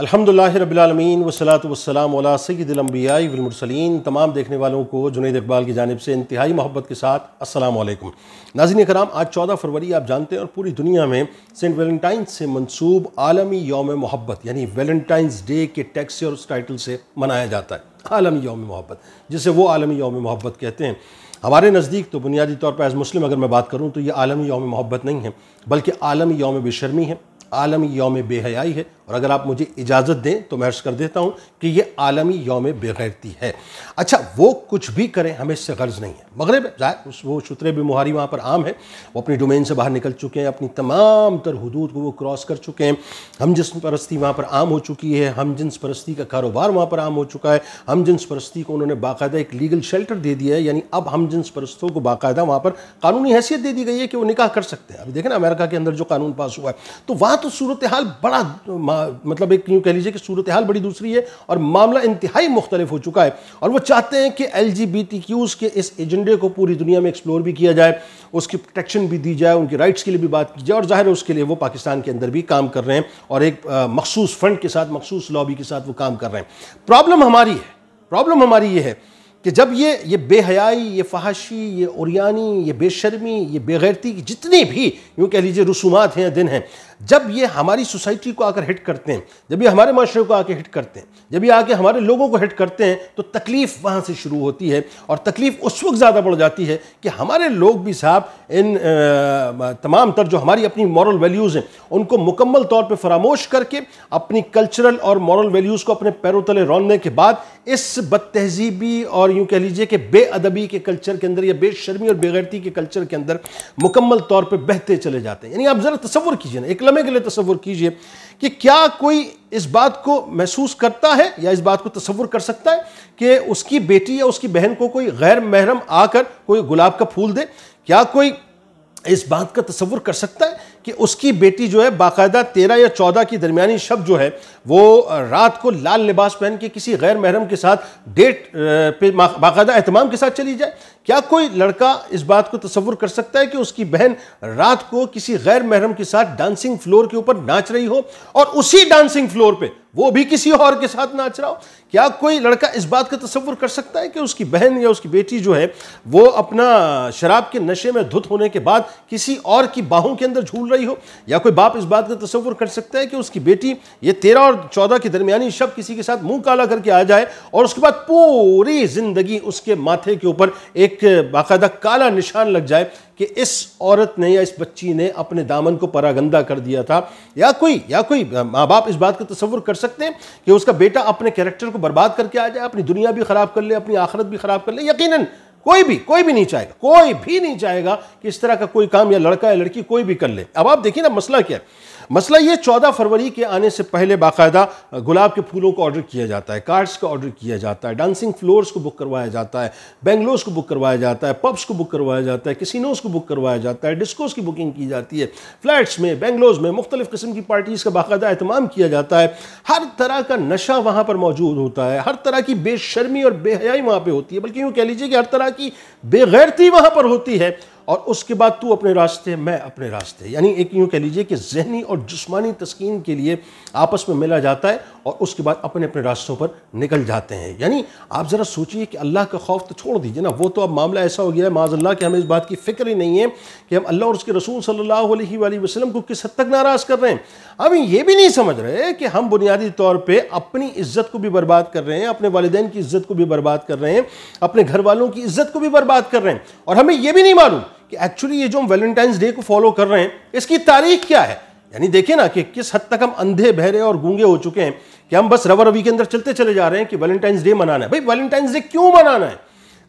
अलहमदिल्ला रबालमीन वसलात वसलाम सैदम्बियामरसलिन तमाम देखने वालों को जुनेद इकबाल की जानब से इंतहाई मोहब्बत के साथ वालेकुम नाजिन कराम आज चौदह फरवरी आप जानते हैं और पूरी दुनिया में सेंट वेलेंटाइन से मनसूब आलमी योम मोहब्बत यानी वेलेंटाइंस डे के टैक्स और उस टाइटल से मनाया जाता है आलमी योम मोहब्बत जिसे वो आलमी योम मोहब्बत कहते हैं हमारे नज़दीक तो बुनियादी तौर पर एज़ मुस्लिम अगर मैं बात करूँ तो ये आलमी योम मोहब्बत नहीं है बल्कि आलमी योम बेशर्मी है आलमी योम बेहयाई है और अगर आप मुझे इजाज़त दें तो मैं अर्ज़ कर देता हूँ कि ये आलमी योम बेगैरती है अच्छा वो कुछ भी करें हमें इससे गर्ज नहीं है मगरब उस वो शुतरे भी मुहारी वहाँ पर आम है वो अपनी डोमेन से बाहर निकल चुके हैं अपनी तमाम तर हदूद को वो क्रॉस कर चुके हैं हम जिस परस्ती वहाँ पर आम हो चुकी है हम जिन्स परस्ती का कारोबार वहाँ पर आम हो चुका है हम जिन्स परस्ती को उन्होंने बाकायदा एक लीगल शेल्टर दे दिया है यानी अब हम जिन्स परस्तों को बाकायदा वहाँ पर कानूनी हैसियत दे दी गई है कि वो निकाह कर सकते हैं अभी देखें ना अमेरिका के अंदर जो कानून पास हुआ है तो वहाँ तो सूरत हाल बड़ा मतलब एक यूँ कह लीजिए कि सूरत हाल बड़ी दूसरी है और मामला इंतहाई मुख्तलिफ हो चुका है और वो चाहते हैं कि L G B T Qs के इस एजेंडे को पूरी दुनिया में एक्सप्लोर भी किया जाए उसकी प्रोटेक्शन भी दी जाए उनकी राइट्स के लिए भी बात की जाए और जाहिर है उसके लिए वो पाकिस्तान के अंदर भी काम कर रहे हैं और एक मखसूस फंड के साथ मखसूस लॉबी के साथ वो काम कर रहे हैं प्रॉब्लम हमारी है प्रॉब्लम हमारी ये है कि जब ये ये बेहयाई ये फहाशी ये औरियानी ये बेशर्मी ये बेगैरती की जितनी भी यूँ कह लीजिए रसूमात हैं दिन हैं जब ये हमारी सोसाइटी को आकर हिट करते हैं जब ये हमारे माशरे को आके हिट करते हैं जब ये आके हमारे लोगों को हिट करते हैं तो तकलीफ़ वहाँ से शुरू होती है और तकलीफ़ उस वक्त ज़्यादा बढ़ जाती है कि हमारे लोग भी साहब इन तमाम तर जो हमारी अपनी मॉरल वैल्यूज़ हैं उनको मुकम्मल तौर पर फरामोश करके अपनी कल्चरल और मॉरल वैल्यूज़ को अपने पैरों तले रौनने के बाद इस बद तहजीबी और यूँ कह लीजिए कि बेअदबी के कल्चर के अंदर या बेशर्मी और बेगैरती के कल्चर के अंदर मुकम्मल तौर पर बहते चले जाते हैं यानी आप ज़रा तस्वर कीजिए ना एक लम्हे के लिए तस्वुर कीजिए कि क्या कोई इस बात को महसूस करता है या इस बात को तस्वुर कर सकता है कि उसकी बेटी या उसकी बहन को कोई गैर महरम आकर कोई गुलाब का फूल दे क्या कोई इस बात का तस्वुर कर सकता है कि उसकी बेटी जो है बाकायदा तेरह या चौदह की दरमियानी शब जो है वो रात को लाल लिबास पहन के किसी गैर महरम के साथ डेट पे बाकायदा अहतमाम के साथ चली जाए क्या कोई लड़का इस बात को तस्वुर कर सकता है कि उसकी बहन रात को किसी गैर महरम के साथ डांसिंग फ्लोर के ऊपर नाच रही हो और उसी डांसिंग फ्लोर पर वो भी किसी और के साथ नाच रहा हो क्या कोई लड़का इस बात का तस्वुर कर सकता है कि उसकी बहन या उसकी बेटी जो है वो अपना शराब के नशे में धुत होने के बाद किसी और की बाहों के अंदर झूल रही हो या कोई बाप इस बात का तस्वुर कर सकता है कि उसकी बेटी ये तेरह और चौदह के दरमियानी शब्द किसी के साथ मुंह काला करके आ जाए और उसके बाद पूरी ज़िंदगी उसके माथे के ऊपर एक बाकायदा काला निशान लग जाए कि इस औरत ने या इस बच्ची ने अपने दामन को परागंदा कर दिया था या कोई या कोई माँ बाप इस बात का तस्वुर कर सकते हैं कि उसका बेटा अपने कैरेक्टर को बर्बाद करके आ जाए अपनी दुनिया भी ख़राब कर ले अपनी आखिरत भी ख़राब कर ले यकीन कोई भी कोई भी नहीं चाहेगा कोई भी नहीं चाहेगा कि इस तरह का कोई काम या लड़का या लड़की कोई भी कर ले अब आप देखिए ना मसला क्या है मसला ये 14 फरवरी के आने से पहले बाकायदा गुलाब के फूलों को ऑर्डर किया जाता है कार्ड्स का ऑर्डर किया जाता है डांसिंग फ्लोर्स को बुक करवाया जाता है बेंगलोर्स को बुक करवाया जाता है पब्स को बुक करवाया जाता है किसिनोज को बुक करवाया जाता है डिस्कोस की बुकिंग की जाती है फ्लैट्स में बेंगलोर्स में मुख्तलिफ़ किस्म की पार्टीज़ का बाकायदा अहतमाम किया जाता है हर तरह का नशा वहाँ पर मौजूद होता है हर तरह की बेशर्मी और बेहयाई वहाँ पर होती है बल्कि यूँ कह लीजिए कि हर तरह की बेगैरती वहाँ पर होती है और उसके बाद तू अपने रास्ते मैं अपने रास्ते यानी एक यूँ कह लीजिए कि जहनी और जिसमानी तस्कीन के लिए आपस में मिला जाता है और उसके बाद अपने अपने रास्तों पर निकल जाते हैं यानी आप ज़रा सोचिए कि अल्लाह का खौफ तो छोड़ दीजिए ना वो तो अब मामला ऐसा हो गया है माजल्ला कि हमें इस बात की फ़िक्र ही नहीं है कि हम अल्लाह और उसके रसूल सल्ला वसलम को किस हद तक नाराज़ कर रहे हैं हम ये भी नहीं समझ रहे कि हम बुनियादी तौर पर अपनी इज़्ज़त को भी बर्बाद कर रहे हैं अपने वालदेन की इज़्ज़त को भी बर्बाद कर रहे हैं अपने घर वालों की इज़्ज़त को भी बर्बाद कर रहे हैं और हमें यह भी नहीं मालूम कि एक्चुअली ये जो हम वैलेंटाइंस डे को फॉलो कर रहे हैं इसकी तारीख क्या है यानी देखिए ना कि किस हद तक हम अंधे बहरे और गूंगे हो चुके हैं कि हम बस रवा रवि के अंदर चलते चले जा रहे हैं कि वैलेंटाइंस डे मनाना है भाई वैलेंटाइंस डे क्यों मनाना है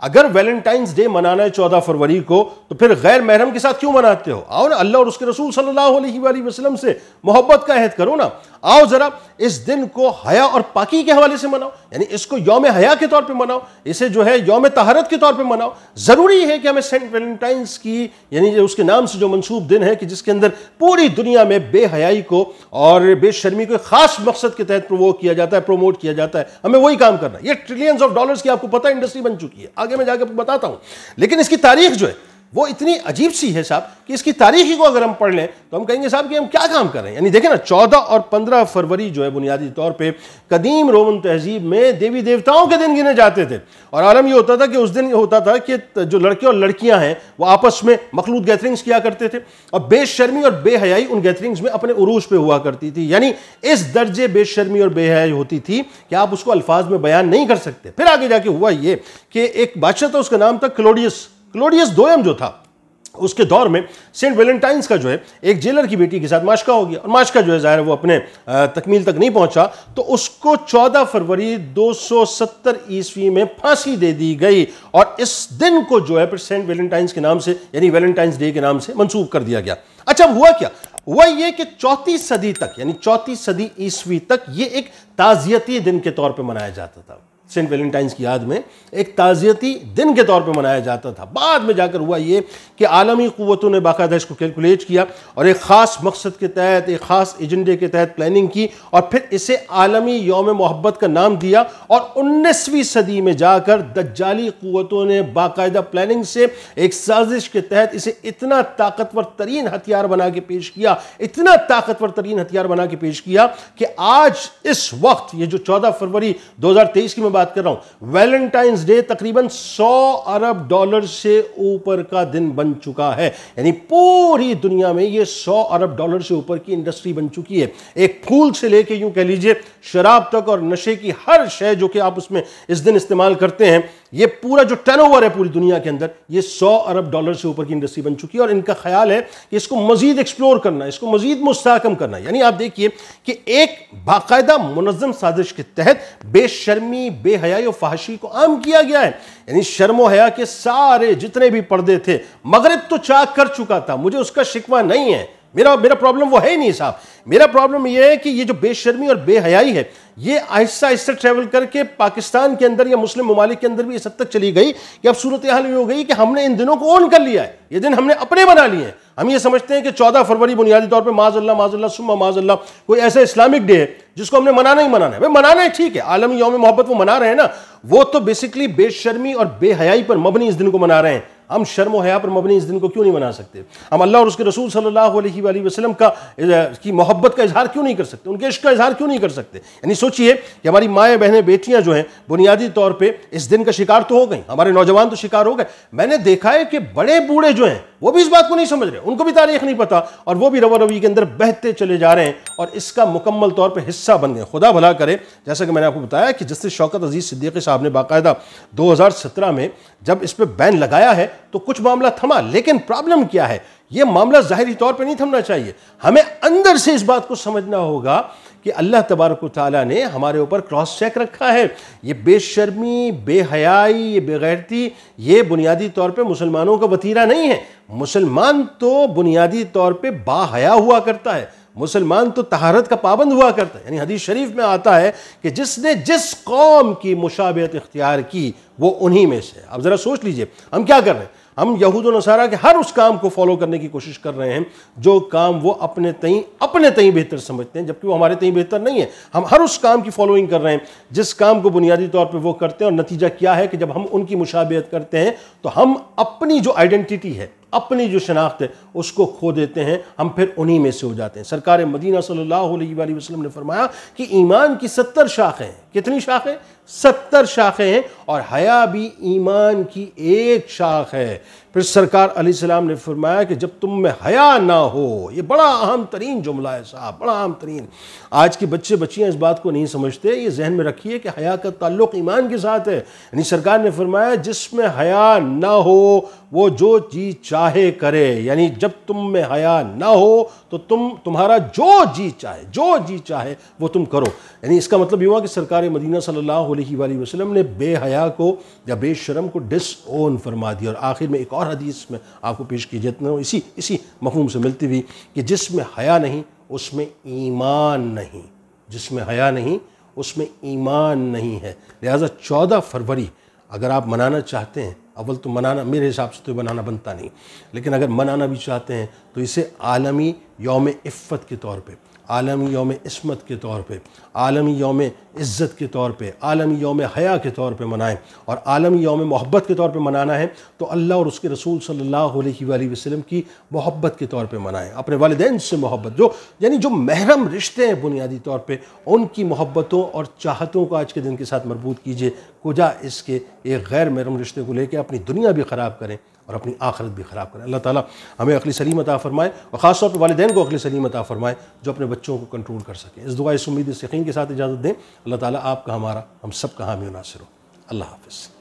अगर वैलेंटाइंस डे मनाना है चौदह फरवरी को तो फिर गैर महरम के साथ क्यों मनाते हो आओ ना अल्लाह और उसके रसूल सल्लल्लाहु अलैहि वसल्लम से मोहब्बत का अहद करो ना आओ ज़रा इस दिन को हया और पाकी के हवाले से मनाओ यानी इसको योम हया के तौर पे मनाओ इसे जो है योम तहारत के तौर पे मनाओ ज़रूरी है कि हमें सेंट वैलेंटाइंस की यानी उसके नाम से जो मनसूब दिन है कि जिसके अंदर पूरी दुनिया में बेहयाई को और बेशर्मी को ख़ास मकसद के तहत वो किया जाता है प्रोमोट किया जाता है हमें वही काम करना है ये ट्रिलियंस ऑफ डॉलर की आपको पता इंडस्ट्री बन चुकी है आगे मैं जाकर बताता हूँ लेकिन इसकी तारीख जो है वो इतनी अजीब सी है साहब कि इसकी तारीखी को अगर हम पढ़ लें तो हम कहेंगे साहब कि हम क्या काम कर रहे हैं यानी देखें ना चौदह और पंद्रह फरवरी जो है बुनियादी तौर पर कदीम रोमन तहजीब में देवी देवताओं के दिन गिने जाते थे और आलम ये होता था कि उस दिन ये होता था कि जो लड़के और लड़कियां हैं वो आपस में मखलूत गैदरिंग्स किया करते थे और बेशर्मी और बेहयाई उन गैदरिंग्स में अपने उरूज पर हुआ करती थी यानी इस दर्जे बेशर्मी और बेहयाई होती थी कि आप उसको अल्फाज में बयान नहीं कर सकते फिर आगे जाके हुआ ये कि एक बादशाह था उसका नाम था क्लोडियस क्लोडियस दोयम जो था उसके दौर में सेंट वेलेंटाइंस का जो है एक जेलर की बेटी के साथ माशका हो गया और माशका जो है ज़ाहिर वो अपने तकमील तक नहीं पहुंचा तो उसको 14 फरवरी 270 ईस्वी में फांसी दे दी गई और इस दिन को जो है फिर सेंट वेलेंटाइंस के नाम से यानी वेलेंटाइंस डे के नाम से मंसूब कर दिया गया अच्छा अब हुआ क्या हुआ ये कि चौथी सदी तक यानी चौथी सदी ईस्वी तक ये एक ताज़ियती दिन के तौर पर मनाया जाता था सेंट वेलेंटाइंस की याद में एक ताज़ियती दिन के तौर पर मनाया जाता था बाद में जाकर हुआ ये कि आलमी क़वतों ने बाकायदा इसको कैलकुलेट किया और एक ख़ास मकसद के तहत एक ख़ास एजेंडे के तहत प्लानिंग की और फिर इसे आलमी योम मोहब्बत का नाम दिया और उन्नीसवीं सदी में जाकर दज्जाली क़वतों ने बाकायदा प्लानिंग से एक साजिश के तहत इसे इतना ताकतवर तरीन हथियार बना के पेश किया इतना ताकतवर तरीन हथियार बना के पेश किया कि आज इस वक्त ये जो चौदह फरवरी दो हज़ार तेईस की मैं बात कर रहा हूं वैलेंटाइंस डे तकरीबन 100 अरब डॉलर से ऊपर का दिन बन चुका है यानी पूरी दुनिया में ये 100 अरब डॉलर से ऊपर की इंडस्ट्री बन चुकी है एक फूल से लेके यूं कह लीजिए शराब तक और नशे की हर शय जो कि आप उसमें इस दिन इस्तेमाल करते हैं ये पूरा जो टर्न है पूरी दुनिया के अंदर ये 100 अरब डॉलर से ऊपर की इंडस्ट्री बन चुकी है और इनका ख्याल है कि इसको मजीद एक्सप्लोर करना इसको मजीद मुस्तकम करना यानी आप देखिए कि एक बाकायदा मुनजम साजिश के तहत बेशर्मी बे बेहयाई और फाहशी को आम किया गया है यानी शर्म हया के सारे जितने भी पर्दे थे मगरब तो चाक कर चुका था मुझे उसका शिकवा नहीं है मेरा मेरा प्रॉब्लम वो है ही नहीं साहब मेरा प्रॉब्लम ये है कि ये जो बेशर्मी और बेहयाई है ये आहिस्ता आहिस्ता ट्रेवल करके पाकिस्तान के अंदर या मुस्लिम ममालिक के अंदर भी इस हद तक चली गई कि अब सूरत हाल ये हो गई कि हमने इन दिनों को ऑन कर लिया है ये दिन हमने अपने बना लिए हैं हम ये समझते हैं कि 14 फरवरी बुनियादी तौर पे माजल्ला माजल्ला सुम्मा माजल्ला कोई ऐसा इस्लामिक डे है जिसको हमने मनाना ही मनाना है भाई मनाना है ठीक है आलमी योम मोहब्बत वो मना रहे हैं ना वो तो बेसिकली बेशर्मी और बेहयाई पर मबनी इस दिन को मना रहे हैं हम शर्म हया पर मबनी इस दिन को क्यों नहीं मना सकते हम अल्लाह और उसके रसूल सल्लल्लाहु अलैहि वसल्लम का की मोहब्बत का इजहार क्यों नहीं कर सकते उनके इश्क का इजहार क्यों नहीं कर सकते यानी सोचिए कि हमारी माएँ बहनें बेटियाँ जो हैं बुनियादी तौर पर इस दिन का शिकार तो हो गई हमारे नौजवान तो शिकार हो गए मैंने देखा है कि बड़े बूढ़े जो हैं वो भी इस बात को नहीं समझ रहे उनको भी तारीख नहीं पता और वो भी रवा रवी के अंदर बहते चले जा रहे हैं और इसका मुकम्मल तौर पर हिस्सा बन गए खुदा भला करे जैसा कि मैंने आपको बताया कि जस्टिस शौकत अजीज़ सिद्दीकी साहब ने बाकायदा 2017 में जब इस पर बैन लगाया है तो कुछ मामला थमा लेकिन प्रॉब्लम क्या है यह मामला ज़ाहरी तौर पर नहीं थमना चाहिए हमें अंदर से इस बात को समझना होगा कि अल्लाह तबारक ताली ने हमारे ऊपर क्रॉस चेक रखा है ये बेशर्मी बेहयाई ये बेगैरती ये बुनियादी तौर पे मुसलमानों का वतीरा नहीं है मुसलमान तो बुनियादी तौर पे बाहया हुआ करता है मुसलमान तो तहारत का पाबंद हुआ करता है यानी हदीस शरीफ में आता है कि जिसने जिस कौम की मुशाबियत इख्तियार की वो उन्हीं में से अब ज़रा सोच लीजिए हम क्या कर रहे हैं हम यहूद नसारा के हर उस काम को फॉलो करने की कोशिश कर रहे हैं जो काम वो अपने तई अपने तई बेहतर समझते हैं जबकि वो हमारे तई बेहतर नहीं है हम हर उस काम की फॉलोइंग कर रहे हैं जिस काम को बुनियादी तौर पर वो करते हैं और नतीजा क्या है कि जब हम उनकी मुशाबत करते हैं तो हम अपनी जो आइडेंटिटी है अपनी जो शनाख्त है उसको खो देते हैं हम फिर उन्हीं में से हो जाते हैं सरकार मदीना सल्लल्लाहु अलैहि वसल्लम ने फरमाया कि ईमान की सत्तर शाखें हैं कितनी शाखें सत्तर शाखें हैं और हया भी ईमान की एक शाख है फिर सरकार अली सलाम ने फरमाया कि जब तुम में हया ना हो ये बड़ा अहम तरीन जुमला है साहब बड़ा अहम तरीन आज के बच्चे बच्चियाँ इस बात को नहीं समझते ये जहन में रखिए कि हया का ताल्लुक ईमान के साथ है यानी सरकार ने फरमाया जिसमें हया ना हो वो जो जी चाहे करे यानी जब तुम में हया ना हो तो तुम तुम्हारा जो जी चाहे जो जी चाहे वो तुम करो यानी इसका मतलब ये हुआ कि सरकार मदीना सल्लल्लाहु अलैहि वसल्लम ने बेहया को या बेशरम को डिसओन फरमा दिया और आखिर में एक और और हदीस में आपको पेश की जितना इसी इसी मफहूम से मिलती हुई कि जिसमें हया नहीं उसमें ईमान नहीं जिसमें हया नहीं उसमें ईमान नहीं है लिहाजा चौदह फरवरी अगर आप मनाना चाहते हैं अव्वल तो मनाना मेरे हिसाब से तो मनाना बनता नहीं लेकिन अगर मनाना भी चाहते हैं तो इसे आलमी योम इफ़त के तौर पे आलमी योम इसमत के तौर पे आलमी योम इज़्ज़त के तौर पे आलमी योम हया के तौर पे मनाएं और आलमी योम मोहब्बत के तौर पे मनाना है तो अल्लाह और उसके रसूल सल्लल्लाहु अलैहि वसल्लम की मोहब्बत के तौर पे मनाएं अपने वालदेन से मोहब्बत जो यानी जो महरम रिश्ते हैं बुनियादी तौर पर उनकी मोहब्बतों और चाहतों को आज के दिन के साथ मरबूत कीजिए कुजा इसके एक गैर महरम रिश्ते को लेकर अपनी दुनिया भी ख़राब करें और अपनी आखरत भी ख़राब करें अल्लाह ताला हमें अखिल सलीम अता फ़रमाए और ख़ासतौर पर वालदेन को अखिल सलीम अता फ़रमाए जो अपने बच्चों को कंट्रोल कर सकें इस दुआ इस उम्मीद इस यकीन के साथ इजाज़त दें अल्लाह ताला आपका हमारा हम सब का हामी नासिर हो अल्लाह हाफिज़